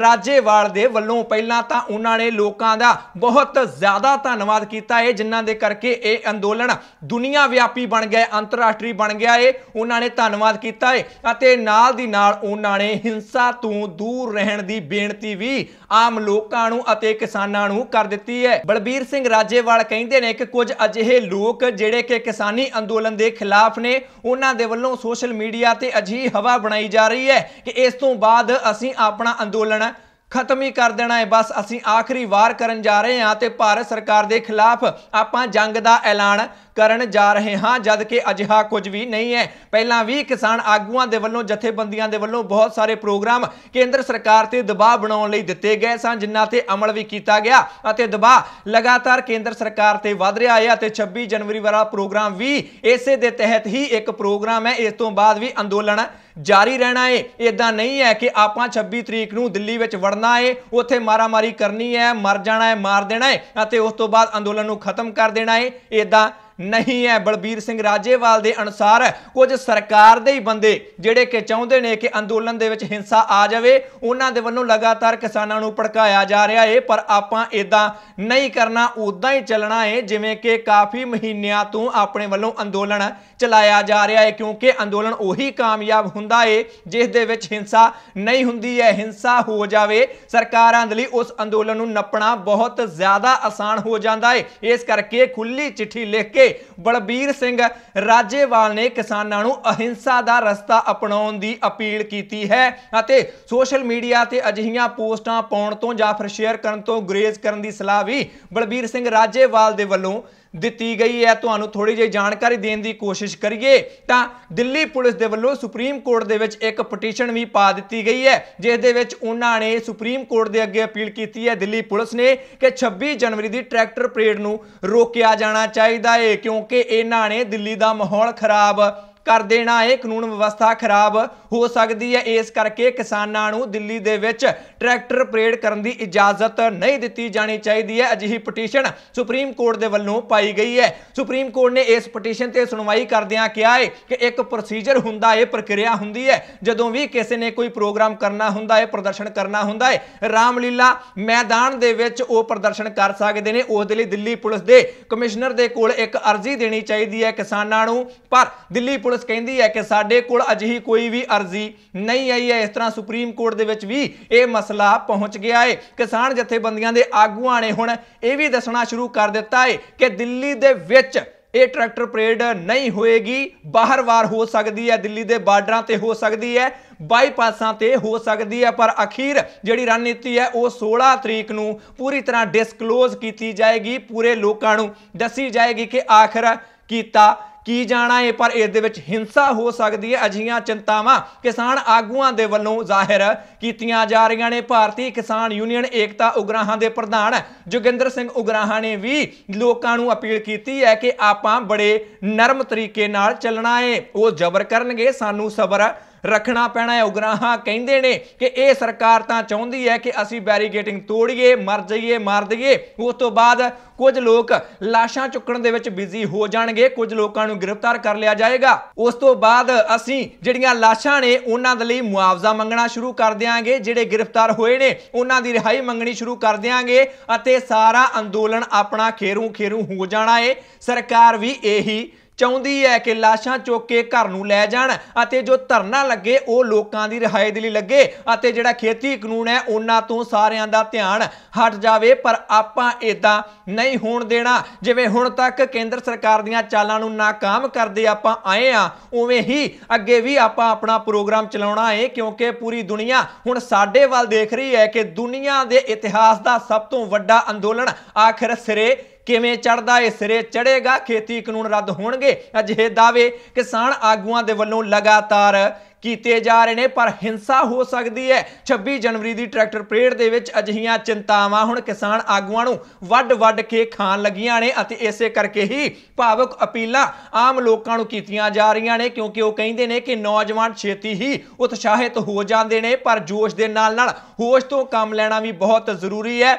ਰਾਜੇਵਾਲ ਦੇ ਵੱਲੋਂ ਪਹਿਲਾਂ ਤਾਂ ਉਹਨਾਂ ਨੇ ਲੋਕਾਂ ਦਾ ਬਹੁਤ ਜ਼ਿਆਦਾ ਧੰਨਵਾਦ ਕੀਤਾ ਹੈ ਜਿਨ੍ਹਾਂ ਦੇ ਕਰਕੇ ਇਹ ਅੰਦੋਲਨ ਦੁਨੀਆ ਵਿਆਪੀ ਬਣ ਗਿਆ ਅੰਤਰਰਾਸ਼ਟਰੀ ਬਣ ਗਿਆ ਹੈ ਉਹਨਾਂ ਨੇ ਧੰਨਵਾਦ ਕੀਤਾ ਹੈ ਅਤੇ ਨਾਲ ਦੀ ਨਾਲ ਉਹਨਾਂ ਨੇ ਹਿੰਸਾ ਤੋਂ ਦੂਰ ਰਹਿਣ ਦੀ ਬੇਨਤੀ ਵੀ ਆਮ ਲੋਕਾਂ ਨੂੰ ਅਤੇ ਕਿਸਾਨਾਂ ਨੂੰ ਕਰ ਦਿੱਤੀ ਹੈ ਬਲਬੀਰ ਸਿੰਘ ਰਾਜੇਵਾਲ ਕਹਿੰਦੇ ਨੇ ਕਿ ਕੁਝ ਅਜਿਹੇ ਲੋਕ ਜਿਹੜੇ ਕਿ ਕਿਸਾਨੀ ਅੰਦੋਲਨ ਦੇ ਖਿਲਾਫ ਨੇ ਉਹਨਾਂ ਦੇ ਵੱਲੋਂ ਸੋਸ਼ਲ ਮੀਡੀਆ ਤੇ ਅਜੀ ਹਵਾ ਬਣਾਈ ਜਾ ਰਹੀ ਹੈ ਕਿ ਇਸ ਤੋਂ ਬਾਅਦ ਅਸੀਂ ਆਪਣਾ ਅੰਦੋਲਨ ਖਤਮ ਹੀ ਕਰ ਦੇਣਾ ਹੈ ਬਸ ਅਸੀਂ ਆਖਰੀ ਵਾਰ ਕਰਨ ਜਾ ਰਹੇ ਹਾਂ ਤੇ ਭਾਰਤ ਸਰਕਾਰ ਦੇ ਖਿਲਾਫ ਆਪਾਂ ਜੰਗ ਦਾ ਐਲਾਨ ਕਰਨ ਜਾ ਰਹੇ ਹਾਂ ਜਦ ਕਿ ਅਜਿਹਾ ਕੁਝ ਵੀ ਨਹੀਂ ਹੈ ਪਹਿਲਾਂ ਵੀ ਕਿਸਾਨ ਆਗੂਆਂ ਦੇ ਵੱਲੋਂ ਜਥੇਬੰਦੀਆਂ ਦੇ ਵੱਲੋਂ ਬਹੁਤ ਸਾਰੇ ਪ੍ਰੋਗਰਾਮ ਕੇਂਦਰ ਸਰਕਾਰ ਤੇ ਦਬਾਅ ਬਣਾਉਣ ਲਈ ਦਿੱਤੇ ਗਏ ਸਨ ਜਿਨ੍ਹਾਂ ਤੇ ਅਮਲ ਵੀ ਕੀਤਾ ਗਿਆ ਅਤੇ ਦਬਾਅ ਲਗਾਤਾਰ ਕੇਂਦਰ ਸਰਕਾਰ ਤੇ ਵਧ ਰਿਹਾ ਹੈ ਅਤੇ 26 ਜਨਵਰੀ ਵਾਲਾ ਪ੍ਰੋਗਰਾਮ ਵੀ ਇਸੇ ਦੇ ਤਹਿਤ ਹੀ ਇੱਕ ਪ੍ਰੋਗਰਾਮ ਹੈ ਇਸ ਤੋਂ ਬਾਅਦ ਵੀ ਅੰਦੋਲਨ ਜਾਰੀ ਰਹਿਣਾ ਹੈ ਇਦਾਂ ਨਹੀਂ ਹੈ ਕਿ ਆਪਾਂ 26 ਤਰੀਕ ਨੂੰ ਦਿੱਲੀ ਵਿੱਚ ਵੜਨਾ ਹੈ ਉੱਥੇ ਮਾਰਾਮਾਰੀ ਕਰਨੀ ਹੈ ਮਰ ਜਾਣਾ ਹੈ ਮਾਰ ਦੇਣਾ ਹੈ ਅਤੇ ਉਸ ਤੋਂ ਬਾਅਦ ਅੰਦੋਲਨ ਨੂੰ ਖਤਮ ਕਰ ਦੇਣਾ ਹੈ ਇਦਾਂ ਨਹੀਂ ਹੈ ਬਲਬੀਰ ਸਿੰਘ ਰਾਜੇਵਾਲ ਦੇ ਅਨੁਸਾਰ ਕੁਝ ਸਰਕਾਰ ਦੇ ਹੀ ਬੰਦੇ ਜਿਹੜੇ ਕਿ ਚਾਹੁੰਦੇ ਨੇ ਕਿ ਅੰਦੋਲਨ ਦੇ ਵਿੱਚ ਹਿੰਸਾ ਆ ਜਾਵੇ ਉਹਨਾਂ ਦੇ ਵੱਲੋਂ ਲਗਾਤਾਰ ਕਿਸਾਨਾਂ ਨੂੰ ਭੜਕਾਇਆ ਜਾ ਰਿਹਾ ਏ ਪਰ ਆਪਾਂ ਇਦਾਂ ਨਹੀਂ ਕਰਨਾ ਉਦਾਂ ਹੀ ਚੱਲਣਾ ਏ ਜਿਵੇਂ ਕਿ ਕਾਫੀ ਮਹੀਨਿਆਂ ਤੋਂ ਆਪਣੇ ਵੱਲੋਂ ਅੰਦੋਲਨ ਚਲਾਇਆ ਜਾ ਰਿਹਾ ਏ ਕਿਉਂਕਿ ਅੰਦੋਲਨ ਉਹੀ ਕਾਮਯਾਬ ਹੁੰਦਾ ਏ ਜਿਸ ਦੇ ਵਿੱਚ ਹਿੰਸਾ ਨਹੀਂ ਹੁੰਦੀ ਹੈ ਹਿੰਸਾ ਹੋ ਜਾਵੇ ਸਰਕਾਰਾਂ ਦੇ ਲਈ ਉਸ ਅੰਦੋਲਨ ਨੂੰ ਨੱਪਣਾ ਬਹੁਤ ਜ਼ਿਆਦਾ ਆਸਾਨ ਹੋ ਜਾਂਦਾ ਏ ਇਸ ਕਰਕੇ ਖੁੱਲੀ ਚਿੱਠੀ ਲਿਖ ਕੇ ਬਲਬੀਰ ਸਿੰਘ ਰਾਜੇਵਾਲ ਨੇ ਕਿਸਾਨਾਂ ਨੂੰ ਅਹਿੰਸਾ ਦਾ ਰਸਤਾ ਅਪਣਾਉਣ ਦੀ ਅਪੀਲ ਕੀਤੀ ਹੈ ਅਤੇ ਸੋਸ਼ਲ ਮੀਡੀਆ ਤੇ ਅਜਿਹੀਆਂ ਪੋਸਟਾਂ ਪਾਉਣ ਤੋਂ ਜਾਂ ਫਿਰ ਸ਼ੇਅਰ ਕਰਨ ਤੋਂ ਗੁਰੇਜ਼ ਕਰਨ ਦੀ ਸਲਾਹ ਵੀ ਬਲਬੀਰ ਸਿੰਘ ਰਾਜੇਵਾਲ ਦੇ ਵੱਲੋਂ ਦਿੱਤੀ ਗਈ ਹੈ ਤੁਹਾਨੂੰ ਥੋੜੀ ਜਿਹੀ ਜਾਣਕਾਰੀ ਦੇਣ ਦੀ ਕੋਸ਼ਿਸ਼ ਕਰੀਏ ਤਾਂ ਦਿੱਲੀ ਪੁਲਿਸ ਦੇ ਵੱਲੋਂ ਸੁਪਰੀਮ ਕੋਰਟ ਦੇ ਵਿੱਚ ਇੱਕ ਪਟੀਸ਼ਨ ਵੀ ਪਾ ਦਿੱਤੀ ਗਈ ਹੈ ਜਿਸ ਦੇ ਵਿੱਚ ਉਹਨਾਂ ਨੇ ਸੁਪਰੀਮ ਕੋਰਟ ਦੇ ਅੱਗੇ ਅਪੀਲ ਕੀਤੀ ਹੈ ਦਿੱਲੀ ਪੁਲਿਸ ਨੇ ਕਿ 26 ਜਨਵਰੀ ਦੀ ਟਰੈਕਟਰ ਪਰੇਡ ਨੂੰ ਰੋਕਿਆ ਜਾਣਾ ਚਾਹੀਦਾ ਹੈ ਕਿਉਂਕਿ ਇਹਨਾਂ ਨੇ ਦਿੱਲੀ ਦਾ ਮਾਹੌਲ ਖਰਾਬ ਕਰ ਦੇਣਾ ਇਹ ਕਾਨੂੰਨ ਵਿਵਸਥਾ ਖਰਾਬ ਹੋ ਸਕਦੀ ਹੈ ਇਸ ਕਰਕੇ ਕਿਸਾਨਾਂ ਨੂੰ ਦਿੱਲੀ ਦੇ ਵਿੱਚ ਟਰੈਕਟਰ ਪਰੇਡ ਕਰਨ ਦੀ ਇਜਾਜ਼ਤ ਨਹੀਂ ਦਿੱਤੀ ਜਾਣੀ ਚਾਹੀਦੀ ਹੈ ਅਜਿਹੀ ਪਟੀਸ਼ਨ ਸੁਪਰੀਮ ਕੋਰਟ ਦੇ ਵੱਲੋਂ ਪਾਈ ਗਈ ਹੈ ਸੁਪਰੀਮ ਕੋਰਟ ਨੇ ਇਸ ਪਟੀਸ਼ਨ ਤੇ ਸੁਣਵਾਈ ਕਰਦਿਆਂ ਕਿਹਾ ਹੈ ਕਿ ਇੱਕ ਪ੍ਰੋਸੀਜਰ ਹੁੰਦਾ ਹੈ ਪ੍ਰਕਿਰਿਆ ਹੁੰਦੀ ਹੈ ਜਦੋਂ ਵੀ ਕਿਸੇ ਨੇ ਕੋਈ ਪ੍ਰੋਗਰਾਮ ਕਰਨਾ ਹੁੰਦਾ ਹੈ ਪ੍ਰਦਰਸ਼ਨ ਕਰਨਾ ਹੁੰਦਾ ਹੈ ਰਾਮਲੀਲਾ ਮੈਦਾਨ ਦੇ ਵਿੱਚ ਉਹ ਪ੍ਰਦਰਸ਼ਨ ਕਰ ਸਕਦੇ ਨੇ ਉਸ ਦੇ ਲਈ ਦਿੱਲੀ ਪੁਲਿਸ ਦੇ ਕਮਿਸ਼ਨਰ ਦੇ ਕੋਲ ਇੱਕ ਅਰਜ਼ੀ ਦੇਣੀ ਚਾਹੀਦੀ ਹੈ ਕਿਸਾਨਾਂ ਨੂੰ ਪਰ ਦਿੱਲੀ ਪੁਲਿਸ ਕਹਿੰਦੀ ਹੈ ਕਿ ਸਾਡੇ ਕੋਲ ਅਜਿਹੀ ਕੋਈ ਵੀ ਅਰਜ਼ੀ ਨਹੀਂ ਆਈ ਹੈ ਇਸ ਤਰ੍ਹਾਂ ਸੁਪਰੀਮ ਕੋਰਟ ਦੇ ਵਿੱਚ ਵੀ ਇਹ ਮਸਲਾ ਪਹੁੰਚ ਗਿਆ ਹੈ ਕਿਸਾਨ ਜਥੇਬੰਦੀਆਂ ਦੇ ਆਗੂਆਂ ਨੇ ਹੁਣ ਇਹ ਵੀ ਦੱਸਣਾ ਸ਼ੁਰੂ ਕਰ ਦਿੱਤਾ ਹੈ ਕਿ ਦਿੱਲੀ ਦੇ ਵਿੱਚ ਇਹ ਟਰੈਕਟਰ ਪਰੇਡ ਨਹੀਂ ਹੋਏਗੀ ਬਾਹਰ-ਵਾਰ ਹੋ ਸਕਦੀ ਹੈ ਦਿੱਲੀ ਦੇ ਬਾਰਡਰਾਂ ਤੇ ਹੋ ਸਕਦੀ ਹੈ ਬਾਈਪਾਸਾਂ ਤੇ ਹੋ ਸਕਦੀ ਹੈ ਪਰ ਅਖੀਰ ਜਿਹੜੀ ਰਣਨੀਤੀ ਹੈ ਉਹ 16 ਤਰੀਕ ਨੂੰ ਪੂਰੀ ਤਰ੍ਹਾਂ ਡਿਸਕਲੋਜ਼ ਕੀਤੀ ਜਾਏਗੀ ਪੂਰੇ ਲੋਕਾਂ ਨੂੰ ਦੱਸੀ ਜਾਏਗੀ ਕਿ ਆਖਰ ਕੀਤਾ ਕੀ ਜਾਣਾ ਹੈ ਪਰ ਇਸ ਦੇ ਵਿੱਚ ਹਿੰਸਾ ਹੋ ਸਕਦੀ ਹੈ ਅਜੀਆਂ ਚਿੰਤਾਵਾਂ ਕਿਸਾਨ ਆਗੂਆਂ ਦੇ ਵੱਲੋਂ ਜ਼ਾਹਿਰ ਕੀਤੀਆਂ ਜਾ ਰਹੀਆਂ ਨੇ ਭਾਰਤੀ ਕਿਸਾਨ ਯੂਨੀਅਨ ਏਕਤਾ ਉਗਰਾਹਾਂ ਦੇ ਪ੍ਰਧਾਨ ਜੋਗਿੰਦਰ ਸਿੰਘ ਉਗਰਾਹਾਂ ਨੇ ਵੀ ਲੋਕਾਂ ਨੂੰ ਅਪੀਲ ਕੀਤੀ ਹੈ ਕਿ ਆਪਾਂ ਬੜੇ ਨਰਮ ਤਰੀਕੇ ਨਾਲ ਚੱਲਣਾ ਹੈ ਉਹ ਜ਼ਬਰ ਕਰਨਗੇ ਸਾਨੂੰ ਸਬਰ ਰੱਖਣਾ ਪੈਣਾ ਹੈ ਉਗਰਾਹਾਂ ਕਹਿੰਦੇ ਨੇ ਕਿ ਇਹ ਸਰਕਾਰ ਤਾਂ ਚਾਹੁੰਦੀ ਹੈ ਕਿ ਅਸੀਂ ਬੈਰੀਗੇਟਿੰਗ ਤੋੜੀਏ ਮਰ ਜਾਈਏ ਮਾਰ ਦਈਏ ਉਸ ਤੋਂ ਬਾਅਦ ਕੁਝ ਲੋਕ ਲਾਸ਼ਾਂ ਚੁੱਕਣ ਦੇ ਵਿੱਚ ਬਿਜ਼ੀ ਹੋ ਜਾਣਗੇ ਕੁਝ ਲੋਕਾਂ ਨੂੰ ਗ੍ਰਿਫਤਾਰ ਕਰ ਲਿਆ ਜਾਏਗਾ ਉਸ ਤੋਂ ਬਾਅਦ ਅਸੀਂ ਜਿਹੜੀਆਂ ਲਾਸ਼ਾਂ ਨੇ ਉਹਨਾਂ ਦੇ ਲਈ ਮੁਆਵਜ਼ਾ ਮੰਗਣਾ ਸ਼ੁਰੂ ਕਰ ਦਿਆਂਗੇ ਜਿਹੜੇ ਗ੍ਰਿਫਤਾਰ ਹੋਏ ਨੇ ਉਹਨਾਂ ਦੀ ਰਿਹਾਈ ਮੰਗਣੀ ਸ਼ੁਰੂ ਕਰ ਦਿਆਂਗੇ ਅਤੇ ਸਾਰਾ ਅੰਦੋਲਨ ਆਪਣਾ ਖੇਰੂ ਖੇਰੂ ਹੋ ਜਾਣਾ ਏ ਸਰਕਾਰ ਵੀ ਇਹੀ ਚਾਹੁੰਦੀ ਹੈ ਕਿ ਲਾਸ਼ਾਂ ਚੁੱਕ ਕੇ ਘਰ ਨੂੰ ਲੈ ਜਾਣ ਅਤੇ ਜੋ ਧਰਨਾ ਲੱਗੇ ਉਹ ਲੋਕਾਂ ਦੀ ਰਹਾਈ ਦੇ ਲਈ ਲੱਗੇ ਅਤੇ ਜਿਹੜਾ ਖੇਤੀ ਕਾਨੂੰਨ ਹੈ ਉਹਨਾਂ ਤੋਂ ਸਾਰਿਆਂ ਦਾ ਧਿਆਨ ਹਟ ਜਾਵੇ ਪਰ ਆਪਾਂ ਇਦਾਂ ਨਹੀਂ ਹੋਣ ਦੇਣਾ ਜਿਵੇਂ ਹੁਣ ਤੱਕ ਕੇਂਦਰ ਸਰਕਾਰ ਦੀਆਂ ਚਾਲਾਂ ਨੂੰ ناکਾਮ ਕਰਦੇ ਆਪਾਂ ਆਏ ਆ ਉਵੇਂ ਹੀ ਅੱਗੇ ਵੀ ਆਪਾਂ ਆਪਣਾ ਪ੍ਰੋਗਰਾਮ ਚਲਾਉਣਾ ਹੈ ਕਿਉਂਕਿ ਪੂਰੀ ਦੁਨੀਆ ਹੁਣ ਸਾਡੇ ਵੱਲ ਦੇਖ ਰਹੀ ਹੈ ਕਿ ਦੁਨੀਆ ਦੇ ਇਤਿਹਾਸ ਦਾ ਸਭ ਤੋਂ ਵੱਡਾ ਅੰਦੋਲਨ ਆਖਿਰ ਸਿਰੇ ਕਿਵੇਂ ਚੜਦਾ ਇਹ ਸਿਰੇ ਚੜੇਗਾ ਖੇਤੀ ਕਾਨੂੰਨ ਰੱਦ ਹੋਣਗੇ ਅਜਿਹੇ ਦਾਅਵੇ ਕਿਸਾਨ ਆਗੂਆਂ ਦੇ ਵੱਲੋਂ ਲਗਾਤਾਰ ਕੀਤੇ ਜਾ ਰਹੇ ਨੇ ਪਰ ਹਿੰਸਾ ਹੋ ਸਕਦੀ ਹੈ 26 ਜਨਵਰੀ ਦੀ ਟਰੈਕਟਰ ਪ੍ਰੇਡ ਦੇ ਵਿੱਚ ਅਜਿਹੀਆਂ ਚਿੰਤਾਵਾਂ ਹੁਣ ਕਿਸਾਨ ਆਗੂਆਂ ਨੂੰ ਵੱਡ-ਵੱਡ ਕੇ ਖਾਣ ਲੱਗੀਆਂ ਨੇ ਅਤੇ ਇਸੇ ਕਰਕੇ ਹੀ ਭਾਵਕ ਅਪੀਲਾਂ ਆਮ ਲੋਕਾਂ ਨੂੰ ਕੀਤੀਆਂ ਜਾ ਰਹੀਆਂ ਨੇ ਕਿਉਂਕਿ ਉਹ ਕਹਿੰਦੇ ਨੇ ਕਿ ਨੌਜਵਾਨ ਛੇਤੀ ਹੀ ਉਤਸ਼ਾਹਿਤ ਹੋ ਜਾਂਦੇ ਨੇ ਪਰ ਜੋਸ਼ ਦੇ ਨਾਲ-ਨਾਲ ਹੋਸ਼ ਤੋਂ ਕੰਮ ਲੈਣਾ ਵੀ ਬਹੁਤ ਜ਼ਰੂਰੀ ਹੈ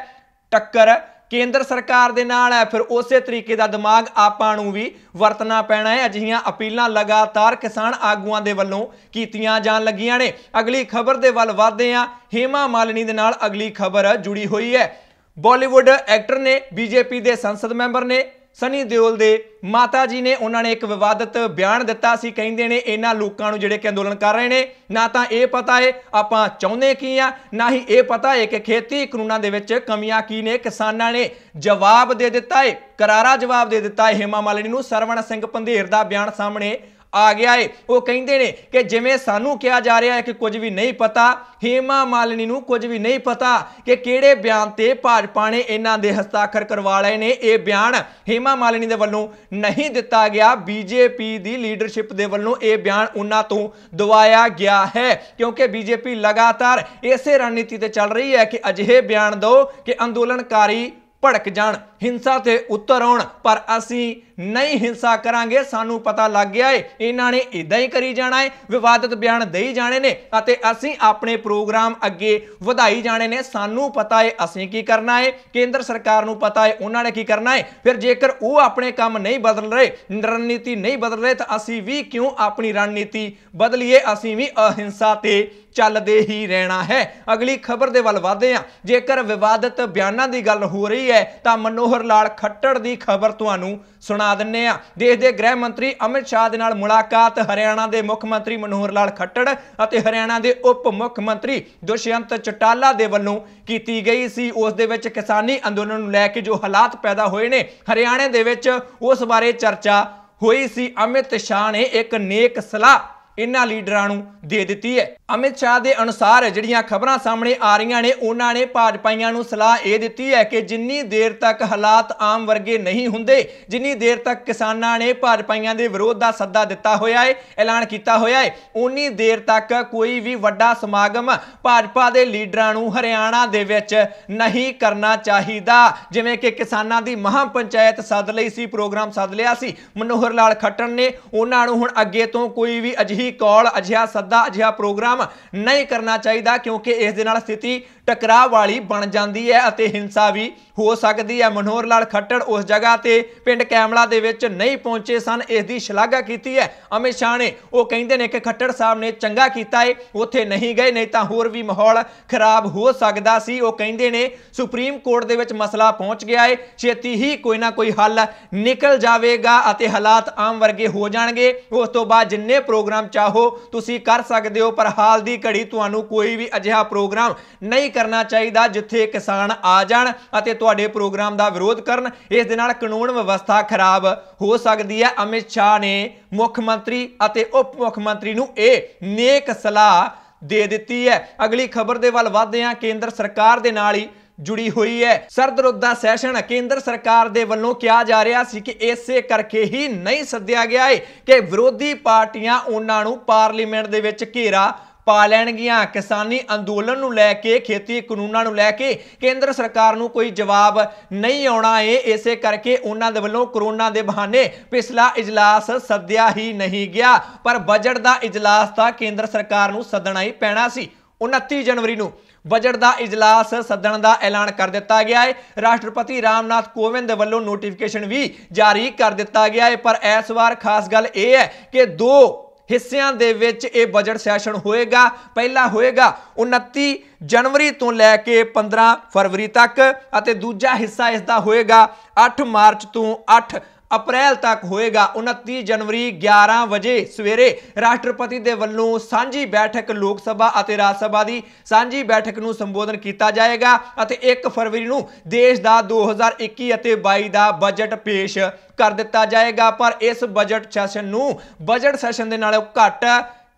ਟੱਕਰ ਕੇਂਦਰ ਸਰਕਾਰ ਦੇ ਨਾਲ ਹੈ ਫਿਰ ਉਸੇ ਤਰੀਕੇ ਦਾ ਦਿਮਾਗ ਆਪਾਂ ਨੂੰ ਵੀ ਵਰਤਣਾ ਪੈਣਾ ਹੈ ਅਜਿਹੀਆਂ ਅਪੀਲਾਂ ਲਗਾਤਾਰ ਕਿਸਾਨ ਆਗੂਆਂ ਦੇ ਵੱਲੋਂ ਕੀਤੀਆਂ ਜਾਣ ਲੱਗੀਆਂ ਨੇ ਅਗਲੀ ਖਬਰ ਦੇ ਵੱਲ ਵਧਦੇ ਹਾਂ ਹੇਮਾ ਮਾਲਣੀ ਦੇ ਨਾਲ ਅਗਲੀ ਖਬਰ ਜੁੜੀ ਹੋਈ ਹੈ ਬਾਲੀਵੁੱਡ ਐਕਟਰ ਨੇ ਬੀਜੇਪੀ ਦੇ ਸੰਸਦ ਮੈਂਬਰ ਨੇ ਸਨੀ ਦਿਓਲ ਦੇ ਮਾਤਾ ਜੀ ਨੇ ਉਹਨਾਂ ਨੇ ਇੱਕ ਵਿਵਾਦਤ ਬਿਆਨ ਦਿੱਤਾ ਸੀ ਕਹਿੰਦੇ ਨੇ ਇਹਨਾਂ ਲੋਕਾਂ ਨੂੰ ਜਿਹੜੇ ਕਿ ਅੰਦੋਲਨ ਕਰ ਰਹੇ ਨੇ ਨਾ ਤਾਂ ਇਹ ਪਤਾ ਹੈ ਆਪਾਂ ਚਾਹੁੰਦੇ ਕੀ ਆ ਨਾ ਹੀ ਇਹ ਪਤਾ ਹੈ ਕਿ ਖੇਤੀ ਕਾਨੂੰਨਾਂ ਦੇ ਵਿੱਚ ਕਮੀਆਂ ਕੀ ਨੇ ਕਿਸਾਨਾਂ ਨੇ ਜਵਾਬ ਦੇ ਦਿੱਤਾ ਹੈ ਕਰਾਰਾ ਜਵਾਬ ਦੇ ਦਿੱਤਾ ਹੈ ਹਿਮਾ ਮਾਲਣੀ ਨੂੰ ਸਰਵਣ ਸਿੰਘ ਪੰਧੇਰ ਦਾ ਬਿਆਨ ਸਾਹਮਣੇ ਆ ਗਿਆ ਏ ਉਹ ਕਹਿੰਦੇ ਨੇ ਕਿ ਜਿਵੇਂ ਸਾਨੂੰ ਕਿਹਾ ਜਾ ਰਿਹਾ ਹੈ ਕਿ ਕੁਝ ਵੀ ਨਹੀਂ ਪਤਾ ਹੇਮਾ ਮਾਲਨੀ ਨੂੰ ਕੁਝ ਵੀ ਨਹੀਂ ਪਤਾ ਕਿ ਕਿਹੜੇ ਬਿਆਨ ਤੇ ਭਾਜਪਾ ਨੇ ਇਹਨਾਂ ਦੇ ਹਸਤਾਖਰ ਕਰਵਾ ਲਏ ਨੇ ਇਹ ਬਿਆਨ ਹੇਮਾ ਮਾਲਨੀ ਦੇ ਵੱਲੋਂ ਨਹੀਂ ਦਿੱਤਾ ਗਿਆ ਬੀਜੇਪੀ ਦੀ ਲੀਡਰਸ਼ਿਪ ਦੇ ਵੱਲੋਂ ਇਹ ਬਿਆਨ ਉਹਨਾਂ ਤੋਂ ਦਵਾਇਆ ਗਿਆ ਹੈ ਕਿਉਂਕਿ ਬੀਜੇਪੀ ਲਗਾਤਾਰ ਇਸੇ ਰਣਨੀਤੀ ਤੇ ਚੱਲ ਰਹੀ ਹੈ ਕਿ ਅਜਿਹੇ ਬਿਆਨ ਦਿਓ ਕਿ ਅੰਦੋਲਨਕਾਰੀ ਭੜਕ ਜਾਣ ਹਿੰਸਾ ਤੇ ਉਤਰ ਆਉਣ ਪਰ ਅਸੀਂ ਨਹੀਂ ਹਿੰਸਾ ਕਰਾਂਗੇ ਸਾਨੂੰ ਪਤਾ ਲੱਗ ਗਿਆ ਏ ਇਹਨਾਂ ਨੇ ਇਦਾਂ ਹੀ ਕਰੀ ਜਾਣਾ ਏ ਵਿਵਾਦਤ ਬਿਆਨ ਦੇਈ ਜਾਣੇ ਨੇ ਅਤੇ ਅਸੀਂ ਆਪਣੇ ਪ੍ਰੋਗਰਾਮ ਅੱਗੇ ਵਧਾਈ ਜਾਣੇ ਨੇ ਸਾਨੂੰ ਪਤਾ ਏ ਅਸੀਂ ਕੀ ਕਰਨਾ ਏ ਕੇਂਦਰ ਸਰਕਾਰ ਨੂੰ ਪਤਾ ਏ ਉਹਨਾਂ ਨੇ ਕੀ ਕਰਨਾ ਏ ਫਿਰ ਜੇਕਰ ਉਹ ਆਪਣੇ ਕੰਮ ਨਹੀਂ ਬਦਲ ਰਹੇ ਰਣਨੀਤੀ ਨਹੀਂ ਬਦਲ ਰਹੇ ਤਾਂ ਅਸੀਂ ਵੀ ਕਿਉਂ ਆਪਣੀ ਰਣਨੀਤੀ ਬਦਲੀਏ ਅਸੀਂ ਵੀ ਅਹਿੰਸਾ ਤੇ ਚੱਲਦੇ ਹੀ ਰਹਿਣਾ ਹੈ ਅਗਲੀ ਖਬਰ ਦੇ ਵੱਲ ਵਧਦੇ ਹਾਂ ਜੇਕਰ ਵਿਵਾਦਤ ਬਿਆਨਾਂ ਦੀ ਗੱਲ ਹੋ ਰਹੀ ਹੈ ਤਾਂ ਮਨੋਹਰ ਲਾਲ ਖੱਟੜ ਦੀ ਖਬਰ ਤੁਹਾਨੂੰ ਸੁਣਾ ਬਣਾ ਦਿੰਨੇ ਆ ਦੇਸ਼ ਦੇ ਗ੍ਰਹਿ ਮੰਤਰੀ ਅਮਿਤ ਸ਼ਾਹ ਦੇ ਨਾਲ ਮੁਲਾਕਾਤ ਹਰਿਆਣਾ ਦੇ ਮੁੱਖ ਮੰਤਰੀ ਮਨੋਹਰ ਲਾਲ ਖੱਟੜ ਅਤੇ ਹਰਿਆਣਾ ਦੇ ਉਪ ਮੁੱਖ ਮੰਤਰੀ ਦੁਸ਼ਯੰਤ ਚਟਾਲਾ ਦੇ ਵੱਲੋਂ ਕੀਤੀ ਗਈ ਸੀ ਉਸ ਦੇ ਵਿੱਚ ਕਿਸਾਨੀ ਅੰਦੋਲਨ ਨੂੰ ਲੈ ਕੇ ਜੋ ਹਾਲਾਤ ਪੈਦਾ ਹੋਏ ਨੇ ਹਰਿਆਣੇ ਦੇ ਵਿੱਚ ਉਸ ਬਾਰੇ ਚਰਚਾ ਹੋਈ ਸੀ ਅਮਿਤ ਸ਼ਾਹ ਨੇ ਇੱਕ ਨੇਕ ਸਲਾਹ ਇਹਨਾਂ ਲੀਡਰਾਂ ਨੂੰ ਦੇ ਦਿੱਤੀ ਹੈ ਅਮਿਤ ਸ਼ਾਹ ਦੇ ਅਨੁਸਾਰ ਜਿਹੜੀਆਂ ਖਬਰਾਂ ਸਾਹਮਣੇ ਆ ਰਹੀਆਂ ਨੇ ਉਹਨਾਂ ਨੇ ਭਾਜਪਾਈਆਂ ਨੂੰ ਸਲਾਹ ਇਹ ਦਿੱਤੀ ਹੈ ਕਿ ਜਿੰਨੀ ਦੇਰ ਤੱਕ ਹਾਲਾਤ ਆਮ ਵਰਗੇ ਨਹੀਂ ਹੁੰਦੇ ਜਿੰਨੀ ਦੇਰ ਤੱਕ ਕਿਸਾਨਾਂ ਨੇ ਭਾਜਪਾਈਆਂ ਦੇ ਵਿਰੋਧ ਦਾ ਸੱਦਾ ਦਿੱਤਾ ਹੋਇਆ ਹੈ ਐਲਾਨ ਕੀਤਾ ਹੋਇਆ ਹੈ ਉਨੀ ਦੇਰ ਤੱਕ ਕੋਈ ਵੀ ਵੱਡਾ ਸਮਾਗਮ ਭਾਜਪਾ ਦੇ ਲੀਡਰਾਂ ਨੂੰ ਹਰਿਆਣਾ ਦੇ ਵਿੱਚ ਨਹੀਂ ਕਰਨਾ ਚਾਹੀਦਾ ਜਿਵੇਂ ਕਿ ਕਿਸਾਨਾਂ ਦੀ ਮਹਾ ਪੰਚਾਇਤ ਸੱਦ ਲਈ ਸੀ ਪ੍ਰੋਗਰਾਮ ਸੱਦ ਲਿਆ ਸੀ ਮਨੋਹਰ ਲਾਲ ਖੱਟਣ ਨੇ ਉਹਨਾਂ ਨੂੰ ਹੁਣ ਅੱਗੇ ਤੋਂ ਕੋਈ ਵੀ ਅਜਿਹੀ ਕਾਲ ਅਜਿਹਾ ਸੱਦਾ ਅਜਿਹਾ ਪ੍ਰੋਗਰਾਮ ਨਹੀਂ ਕਰਨਾ ਚਾਹੀਦਾ ਕਿਉਂਕਿ ਇਸ ਦੇ ਨਾਲ ਸਥਿਤੀ ਟਕਰਾਅ ਵਾਲੀ ਬਣ ਜਾਂਦੀ ਹੈ ਅਤੇ ਹਿੰਸਾ ਵੀ ਹੋ ਸਕਦੀ ਹੈ ਮਨੋਹਰ ਲਾਲ ਖੱਟੜ ਉਸ ਜਗ੍ਹਾ ਤੇ ਪਿੰਡ ਕੈਮਲਾ ਦੇ ਵਿੱਚ ਨਹੀਂ ਪਹੁੰਚੇ ਸਨ ਇਸ ਦੀ ਸ਼ਲਾਘਾ ਕੀਤੀ ਹੈ ਅਮਿਤ ਸ਼ਾਹ ਨੇ ਉਹ ਕਹਿੰਦੇ ਨੇ ਕਿ ਖੱਟੜ ਸਾਹਿਬ ਨੇ ਚੰਗਾ ਕੀਤਾ ਹੈ ਉੱਥੇ ਨਹੀਂ ਗਏ ਨਹੀਂ ਤਾਂ ਹੋਰ ਵੀ ਮਾਹੌਲ ਖਰਾਬ ਹੋ ਸਕਦਾ ਸੀ ਉਹ ਕਹਿੰਦੇ ਨੇ ਸੁਪਰੀਮ ਕੋਰਟ ਦੇ ਵਿੱਚ ਮਸਲਾ ਪਹੁੰਚ ਗਿਆ ਹੈ ਛੇਤੀ ਹੀ ਕੋਈ ਨਾ ਕੋਈ ਹੱਲ ਨਿਕਲ ਜਾਵੇਗਾ ਅਤੇ ਹਾਲਾਤ ਆਮ ਵਰਗੇ ਹੋ ਜਾਣਗੇ ਉਸ ਤੋਂ ਬਾਅਦ ਜਿੰਨੇ ਪ੍ਰੋਗਰਾਮ ਚਾਹੋ ਤੁਸੀਂ ਕਰ ਸਕਦੇ ਹੋ ਪਰ ਹਾਲ ਦੀ ਘੜੀ ਤੁਹਾਨੂੰ ਕੋਈ ਵੀ ਅਜਿਹਾ ਪ੍ਰੋਗਰਾਮ ਨਹੀਂ ਕਰਨਾ ਚਾਹੀਦਾ ਜਿੱਥੇ ਕਿਸਾਨ ਆ ਜਾਣ ਅਤੇ ਤੁਹਾਡੇ ਪ੍ਰੋਗਰਾਮ ਦਾ ਵਿਰੋਧ ਕਰਨ ਇਸ ਦੇ ਨਾਲ ਕਾਨੂੰਨ ਵਿਵਸਥਾ ਖਰਾਬ ਹੋ ਸਕਦੀ ਹੈ ਅਮਿਤ ਸ਼ਾਹ ਨੇ ਮੁੱਖ ਮੰਤਰੀ ਅਤੇ ਉਪ ਮੁੱਖ ਮੰਤਰੀ ਨੂੰ ਇਹ ਨੇਕ ਸਲਾਹ ਦੇ ਦਿੱਤੀ ਹੈ ਅਗਲੀ ਖਬਰ ਦੇ ਵੱਲ ਵਧਦੇ ਹਾਂ ਕੇਂਦਰ ਸਰਕਾਰ ਦੇ ਨਾਲ ਹੀ ਜੁੜੀ ਹੋਈ ਹੈ ਰੁੱਤ ਦਾ ਸੈਸ਼ਨ ਕੇਂਦਰ ਸਰਕਾਰ ਦੇ ਵੱਲੋਂ ਕਿਹਾ ਜਾ ਰਿਹਾ ਸੀ ਕਿ ਇਸੇ ਕਰਕੇ ਹੀ ਨਹੀਂ ਸੱਦਿਆ ਗਿਆ ਹੈ ਕਿ ਵਿਰੋਧੀ ਪਾਰਟੀਆਂ ਉਹਨਾਂ ਨੂੰ ਪਾਰਲੀਮੈਂਟ ਦੇ ਵਿੱਚ ਘੇਰਾ ਪਾ ਲੈਣਗੀਆਂ ਕਿਸਾਨੀ ਅੰਦੋਲਨ ਨੂੰ ਲੈ ਕੇ ਖੇਤੀ ਕਾਨੂੰਨਾਂ ਨੂੰ ਲੈ ਕੇ ਕੇਂਦਰ ਸਰਕਾਰ ਨੂੰ ਕੋਈ ਜਵਾਬ ਨਹੀਂ ਆਉਣਾ ਏ ਇਸੇ ਕਰਕੇ ਉਹਨਾਂ ਦੇ ਵੱਲੋਂ ਕਰੋਨਾ ਦੇ ਬਹਾਨੇ ਪਿਛਲਾ ਇਜਲਾਸ ਸੱਦਿਆ ਹੀ ਨਹੀਂ ਗਿਆ ਪਰ ਬਜਟ ਦਾ ਇਜਲਾਸ ਤਾਂ ਕੇਂਦਰ ਸਰਕਾਰ ਨੂੰ ਸੱਦਣਾ ਹੀ ਪੈਣਾ ਸੀ 29 ਜਨਵਰੀ ਨੂੰ ਬਜਟ ਦਾ ਇਜਲਾਸ ਸੱਦਣ ਦਾ ਐਲਾਨ ਕਰ ਦਿੱਤਾ ਗਿਆ ਹੈ ਰਾਸ਼ਟਰਪਤੀ ਰਾਮਨਾਥ ਕੋਵਿੰਦ ਵੱਲੋਂ ਨੋਟੀਫਿਕੇਸ਼ਨ ਵੀ ਜਾਰੀ ਕਰ ਦਿੱਤਾ ਗਿਆ ਹੈ ਪਰ ਇਸ ਵਾਰ ਖਾਸ ਗੱਲ ਇਹ ਹੈ ਕਿ ਦੋ ਹਿੱਸਿਆਂ ਦੇ ਵਿੱਚ ਇਹ ਬਜਟ ਸੈਸ਼ਨ ਹੋਏਗਾ ਪਹਿਲਾ ਹੋਏਗਾ 29 ਜਨਵਰੀ ਤੋਂ ਲੈ ਕੇ 15 ਫਰਵਰੀ ਤੱਕ ਅਤੇ ਦੂਜਾ ਹਿੱਸਾ ਇਸ ਦਾ ਹੋਏਗਾ 8 ਮਾਰਚ ਤੋਂ 8 ਅਪ੍ਰੈਲ ਤੱਕ ਹੋਏਗਾ 29 ਜਨਵਰੀ 11 ਵਜੇ ਸਵੇਰੇ ਰਾਸ਼ਟਰਪਤੀ ਦੇ ਵੱਲੋਂ ਸਾਂਝੀ ਬੈਠਕ ਲੋਕ ਸਭਾ ਅਤੇ ਰਾਜ ਸਭਾ ਦੀ ਸਾਂਝੀ ਬੈਠਕ ਨੂੰ ਸੰਬੋਧਨ ਕੀਤਾ ਜਾਏਗਾ ਅਤੇ 1 ਫਰਵਰੀ ਨੂੰ ਦੇਸ਼ ਦਾ 2021 ਅਤੇ 22 ਦਾ ਬਜਟ ਪੇਸ਼ ਕਰ ਦਿੱਤਾ ਜਾਏਗਾ ਪਰ ਇਸ ਬਜਟ ਸੈਸ਼ਨ ਨੂੰ ਬਜਟ ਸੈਸ਼ਨ ਦੇ ਨਾਲੋਂ ਘੱਟ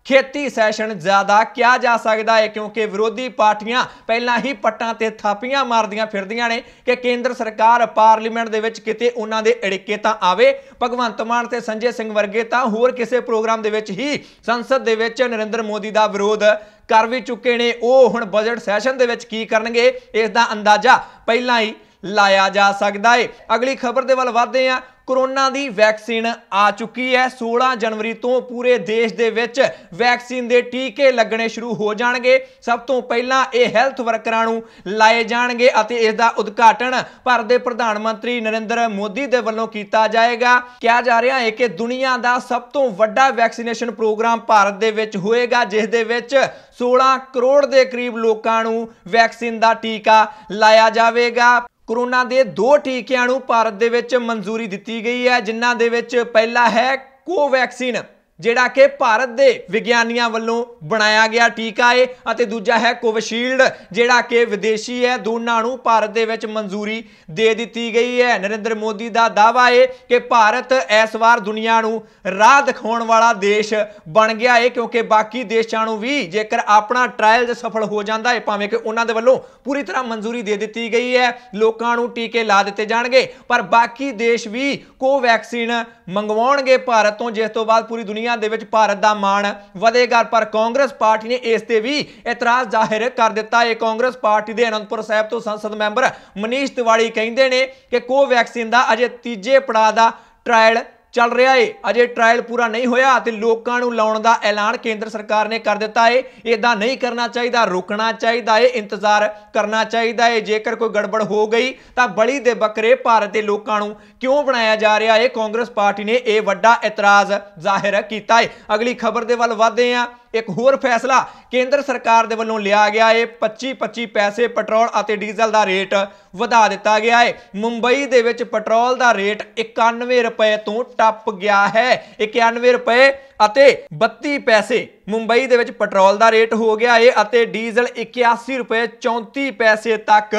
ਖੇਤੀ ਸੈਸ਼ਨ ਜ਼ਿਆਦਾ ਕਿਹਾ ਜਾ ਸਕਦਾ ਹੈ ਕਿਉਂਕਿ ਵਿਰੋਧੀ ਪਾਰਟੀਆਂ ਪਹਿਲਾਂ ਹੀ ਪੱਟਾਂ ਤੇ ਥਾਪੀਆਂ ਮਾਰਦੀਆਂ ਫਿਰਦੀਆਂ ਨੇ ਕਿ ਕੇਂਦਰ ਸਰਕਾਰ ਪਾਰਲੀਮੈਂਟ ਦੇ ਵਿੱਚ ਕਿਤੇ ਉਹਨਾਂ ਦੇ ਅੜਿੱਕੇ ਤਾਂ ਆਵੇ ਭਗਵੰਤ ਮਾਨ ਤੇ ਸੰਜੇ ਸਿੰਘ ਵਰਗੇ ਤਾਂ ਹੋਰ ਕਿਸੇ ਪ੍ਰੋਗਰਾਮ ਦੇ ਵਿੱਚ ਹੀ ਸੰਸਦ ਦੇ ਵਿੱਚ ਨਰਿੰਦਰ ਮੋਦੀ ਦਾ ਵਿਰੋਧ ਕਰ ਵੀ ਚੁੱਕੇ ਨੇ ਉਹ ਹੁਣ ਬਜਟ ਸੈਸ਼ਨ ਦੇ ਵਿੱਚ ਕੀ ਕਰਨਗੇ ਇਸ ਦਾ ਅੰਦਾਜ਼ਾ ਪਹਿਲਾਂ ਹੀ ਲਾਇਆ ਜਾ ਸਕਦਾ ਹੈ ਅਗਲੀ ਖਬਰ ਦੇ ਵੱਲ ਵਧਦੇ ਹਾਂ ਕਰੋਨਾ ਦੀ ਵੈਕਸੀਨ ਆ ਚੁੱਕੀ ਹੈ 16 ਜਨਵਰੀ ਤੋਂ ਪੂਰੇ ਦੇਸ਼ ਦੇ ਵਿੱਚ ਵੈਕਸੀਨ ਦੇ ਟੀਕੇ ਲੱਗਣੇ ਸ਼ੁਰੂ ਹੋ ਜਾਣਗੇ ਸਭ ਤੋਂ ਪਹਿਲਾਂ ਇਹ ਹੈਲਥ ਵਰਕਰਾਂ ਨੂੰ ਲਾਏ ਜਾਣਗੇ ਅਤੇ ਇਸ ਦਾ ਉਦਘਾਟਨ ਭਾਰਤ ਦੇ ਪ੍ਰਧਾਨ ਮੰਤਰੀ ਨਰਿੰਦਰ ਮੋਦੀ ਦੇ ਵੱਲੋਂ ਕੀਤਾ ਜਾਏਗਾ ਕਿਹਾ ਜਾ ਰਿਹਾ ਹੈ ਕਿ ਦੁਨੀਆ ਦਾ ਸਭ ਤੋਂ ਵੱਡਾ ਵੈਕਸੀਨੇਸ਼ਨ ਪ੍ਰੋਗਰਾਮ ਭਾਰਤ ਦੇ ਵਿੱਚ ਹੋਏਗਾ ਜਿਸ ਦੇ ਵਿੱਚ 16 ਕਰੋੜ ਦੇ ਕਰੀਬ ਲੋਕਾਂ ਨੂੰ ਵੈਕਸੀਨ ਦਾ ਟੀਕਾ ਲਾਇਆ ਜਾਵੇਗਾ ਕਰੋਨਾ ਦੇ ਦੋ ਟੀਕਿਆਂ ਨੂੰ ਭਾਰਤ ਦੇ ਵਿੱਚ ਮਨਜ਼ੂਰੀ ਦਿੱਤੀ ਗਈ ਹੈ ਜਿਨ੍ਹਾਂ ਦੇ ਵਿੱਚ ਪਹਿਲਾ ਹੈ ਕੋਵੈਕਸਿਨ ਜਿਹੜਾ ਕਿ ਭਾਰਤ ਦੇ ਵਿਗਿਆਨੀਆਂ ਵੱਲੋਂ ਬਣਾਇਆ ਗਿਆ ਟੀਕਾ ਹੈ ਅਤੇ ਦੂਜਾ ਹੈ ਕੋਵਿਸ਼ੀਲਡ ਜਿਹੜਾ ਕਿ ਵਿਦੇਸ਼ੀ ਹੈ ਦੋਨਾਂ ਨੂੰ ਭਾਰਤ ਦੇ ਵਿੱਚ ਮਨਜ਼ੂਰੀ ਦੇ ਦਿੱਤੀ ਗਈ ਹੈ ਨਰਿੰਦਰ ਮੋਦੀ ਦਾ ਦਾਵਾ ਹੈ ਕਿ ਭਾਰਤ ਇਸ ਵਾਰ ਦੁਨੀਆ ਨੂੰ ਰਾਹ ਦਿਖਾਉਣ ਵਾਲਾ ਦੇਸ਼ ਬਣ ਗਿਆ ਹੈ ਕਿਉਂਕਿ ਬਾਕੀ ਦੇਸ਼ਾਂ ਨੂੰ ਵੀ ਜੇਕਰ ਆਪਣਾ ਟ੍ਰਾਇਲ ਸਫਲ ਹੋ ਜਾਂਦਾ ਹੈ ਭਾਵੇਂ ਕਿ ਉਹਨਾਂ ਦੇ ਵੱਲੋਂ ਪੂਰੀ ਤਰ੍ਹਾਂ ਮਨਜ਼ੂਰੀ ਦੇ ਦਿੱਤੀ ਗਈ ਹੈ ਲੋਕਾਂ ਨੂੰ ਟੀਕੇ ਲਾ ਦਿੱਤੇ ਜਾਣਗੇ ਪਰ ਬਾਕੀ ਦੇਸ਼ ਵੀ ਕੋਵੈਕਸੀਨ ਮੰਗਵਾਉਣਗੇ ਭਾਰਤ ਤੋਂ ਜਿਸ ਤੋਂ ਬਾਅਦ ਪੂਰੀ ਦੁਨੀਆ ਦੁਨੀਆ ਦੇ ਵਿੱਚ ਭਾਰਤ ਦਾ ਮਾਣ ਵਧੇਗਾ ਪਰ ਕਾਂਗਰਸ ਪਾਰਟੀ ਨੇ ਇਸ ਤੇ ਵੀ ਇਤਰਾਜ਼ ਜ਼ਾਹਿਰ ਕਰ ਦਿੱਤਾ ਹੈ ਕਾਂਗਰਸ ਪਾਰਟੀ ਦੇ ਅਨੰਦਪੁਰ ਸਾਹਿਬ ਤੋਂ ਸੰਸਦ ਮੈਂਬਰ ਮਨੀਸ਼ ਤਿਵਾੜੀ ਕਹਿੰਦੇ ਨੇ ਕਿ ਕੋਵੈਕਸਿਨ ਦਾ ਅਜੇ ਤੀਜੇ ਪੜਾਅ ਦਾ ਟ੍ਰਾਇਲ ਚੱਲ ਰਿਹਾ ਏ ਅਜੇ ਟ੍ਰਾਇਲ ਪੂਰਾ ਨਹੀਂ ਹੋਇਆ ਤੇ ਲੋਕਾਂ ਨੂੰ ਲਾਉਣ ਦਾ ਐਲਾਨ ਕੇਂਦਰ ਸਰਕਾਰ ਨੇ ਕਰ ਦਿੱਤਾ ਏ ਇਦਾਂ ਨਹੀਂ ਕਰਨਾ ਚਾਹੀਦਾ ਰੁਕਣਾ ਚਾਹੀਦਾ ਏ ਇੰਤਜ਼ਾਰ ਕਰਨਾ ਚਾਹੀਦਾ ਏ ਜੇਕਰ ਕੋਈ ਗੜਬੜ ਹੋ ਗਈ ਤਾਂ ਬਲੀ ਦੇ ਬੱਕਰੇ ਭਾਰਤ ਦੇ ਲੋਕਾਂ ਨੂੰ ਕਿਉਂ ਬਣਾਇਆ ਜਾ ਰਿਹਾ ਏ ਕਾਂਗਰਸ ਪਾਰਟੀ ਨੇ ਇਹ ਵੱਡਾ ਇਤਰਾਜ਼ ਜ਼ਾਹਿਰ ਕੀਤਾ ਏ ਅਗਲੀ ਖਬਰ ਦੇ ਵੱਲ ਵਧਦੇ ਆਂ ਇੱਕ ਹੋਰ ਫੈਸਲਾ ਕੇਂਦਰ ਸਰਕਾਰ ਦੇ ਵੱਲੋਂ ਲਿਆ ਗਿਆ ਹੈ 25-25 ਪੈਸੇ ਪੈਟਰੋਲ ਅਤੇ ਡੀਜ਼ਲ ਦਾ ਰੇਟ ਵਧਾ ਦਿੱਤਾ ਗਿਆ ਹੈ ਮੁੰਬਈ ਦੇ ਵਿੱਚ ਪੈਟਰੋਲ ਦਾ ਰੇਟ 91 ਰੁਪਏ ਤੋਂ ਟੱਪ ਗਿਆ ਹੈ 91 ਰੁਪਏ ਅਤੇ 32 ਪੈਸੇ ਮੁੰਬਈ ਦੇ ਵਿੱਚ ਪੈਟਰੋਲ ਦਾ ਰੇਟ ਹੋ ਗਿਆ ਹੈ ਅਤੇ ਡੀਜ਼ਲ 81 ਰੁਪਏ 34 ਪੈਸੇ ਤੱਕ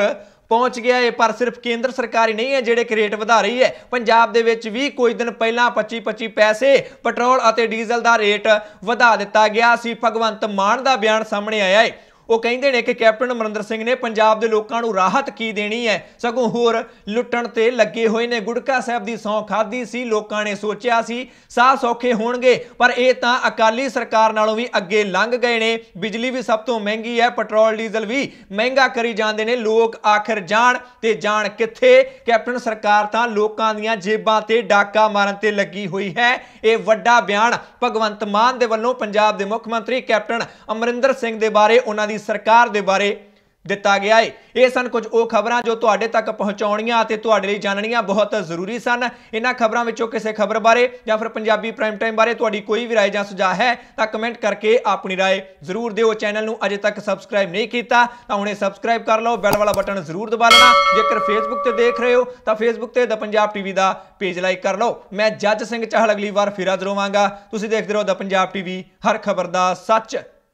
ਪਹੁੰਚ ਗਿਆ ਹੈ ਪਰ ਸਿਰਫ ਕੇਂਦਰ ਸਰਕਾਰ ਹੀ ਨਹੀਂ ਹੈ ਜਿਹੜੇ ਕ੍ਰੇਟ ਵਧਾ ਰਹੀ ਹੈ ਪੰਜਾਬ ਦੇ ਵਿੱਚ ਵੀ ਕੁਝ ਦਿਨ ਪਹਿਲਾਂ 25-25 ਪੈਸੇ ਪੈਟਰੋਲ ਅਤੇ ਡੀਜ਼ਲ ਦਾ ਰੇਟ ਵਧਾ ਦਿੱਤਾ ਗਿਆ ਸੀ ਭਗਵੰਤ ਮਾਨ ਦਾ ਬਿਆਨ ਸਾਹਮਣੇ ਆਇਆ ਹੈ ਉਹ ਕਹਿੰਦੇ ਨੇ ਕਿ ਕੈਪਟਨ ਅਮਰਿੰਦਰ ਸਿੰਘ ਨੇ ਪੰਜਾਬ ਦੇ ਲੋਕਾਂ ਨੂੰ ਰਾਹਤ ਕੀ ਦੇਣੀ ਹੈ ਸਗੋਂ ਹੋਰ ਲੁੱਟਣ ਤੇ ਲੱਗੇ ਹੋਏ ਨੇ ਗੁੜਕਾ ਸਾਹਿਬ ਦੀ ਸੌਂ ਖਾਦੀ ਸੀ ਲੋਕਾਂ ਨੇ ਸੋਚਿਆ ਸੀ ਸਾਹ ਸੌਖੇ ਹੋਣਗੇ ਪਰ ਇਹ ਤਾਂ ਅਕਾਲੀ ਸਰਕਾਰ ਨਾਲੋਂ ਵੀ ਅੱਗੇ ਲੰਘ ਗਏ ਨੇ ਬਿਜਲੀ ਵੀ ਸਭ ਤੋਂ ਮਹਿੰਗੀ ਹੈ ਪੈਟਰੋਲ ਡੀਜ਼ਲ ਵੀ ਮਹਿੰਗਾ ਕਰੀ ਜਾਂਦੇ ਨੇ ਲੋਕ ਆਖਰ ਜਾਣ ਤੇ ਜਾਣ ਕਿੱਥੇ ਕੈਪਟਨ ਸਰਕਾਰ ਤਾਂ ਲੋਕਾਂ ਦੀਆਂ ਜੇਬਾਂ ਤੇ ਡਾਕਾ ਮਾਰਨ ਤੇ ਲੱਗੀ ਹੋਈ ਹੈ ਇਹ ਵੱਡਾ ਬਿਆਨ ਭਗਵੰਤ ਮਾਨ ਦੇ ਵੱਲੋਂ ਪੰਜਾਬ ਦੇ ਮੁੱਖ ਮੰਤਰੀ ਕੈਪਟਨ ਅਮਰਿੰਦਰ ਸਿੰਘ ਦੇ ਬਾਰੇ ਉਹਨਾਂ ਦੀ ਵਾਲੀ ਸਰਕਾਰ ਦੇ ਬਾਰੇ ਦਿੱਤਾ ਗਿਆ ਹੈ ਇਹ ਸਨ ਕੁਝ ਉਹ ਖਬਰਾਂ ਜੋ ਤੁਹਾਡੇ ਤੱਕ ਪਹੁੰਚਾਉਣੀਆਂ ਅਤੇ ਤੁਹਾਡੇ ਲਈ ਜਾਣਨੀਆਂ ਬਹੁਤ ਜ਼ਰੂਰੀ ਸਨ ਇਹਨਾਂ ਖਬਰਾਂ ਵਿੱਚੋਂ ਕਿਸੇ ਖਬਰ ਬਾਰੇ ਜਾਂ ਫਿਰ ਪੰਜਾਬੀ ਪ੍ਰਾਈਮ ਟਾਈਮ ਬਾਰੇ ਤੁਹਾਡੀ ਕੋਈ ਵੀ رائے ਜਾਂ ਸੁਝਾਅ ਹੈ ਤਾਂ ਕਮੈਂਟ ਕਰਕੇ ਆਪਣੀ رائے ਜ਼ਰੂਰ ਦਿਓ ਚੈਨਲ ਨੂੰ ਅਜੇ ਤੱਕ ਸਬਸਕ੍ਰਾਈਬ ਨਹੀਂ ਕੀਤਾ ਤਾਂ ਹੁਣੇ ਸਬਸਕ੍ਰਾਈਬ ਕਰ ਲਓ ਬੈਲ ਵਾਲਾ ਬਟਨ ਜ਼ਰੂਰ ਦਬਾ ਲੈਣਾ ਜੇਕਰ ਫੇਸਬੁੱਕ ਤੇ ਦੇਖ ਰਹੇ ਹੋ ਤਾਂ ਫੇਸਬੁੱਕ ਤੇ ਦ ਪੰਜਾਬ ਟੀਵੀ ਦਾ ਪੇਜ ਲਾਈਕ ਕਰ ਲਓ ਮੈਂ ਜੱਜ ਸਿੰਘ ਚਾਹਲ ਅਗਲੀ ਵਾਰ ਫਿਰ ਹਾਜ਼ਰ ਤੁਸੀਂ ਦੇਖਦੇ ਰਹੋ ਦ ਪੰਜਾਬ ਟੀਵੀ ਹਰ ਖਬਰ ਦਾ ਸੱਚ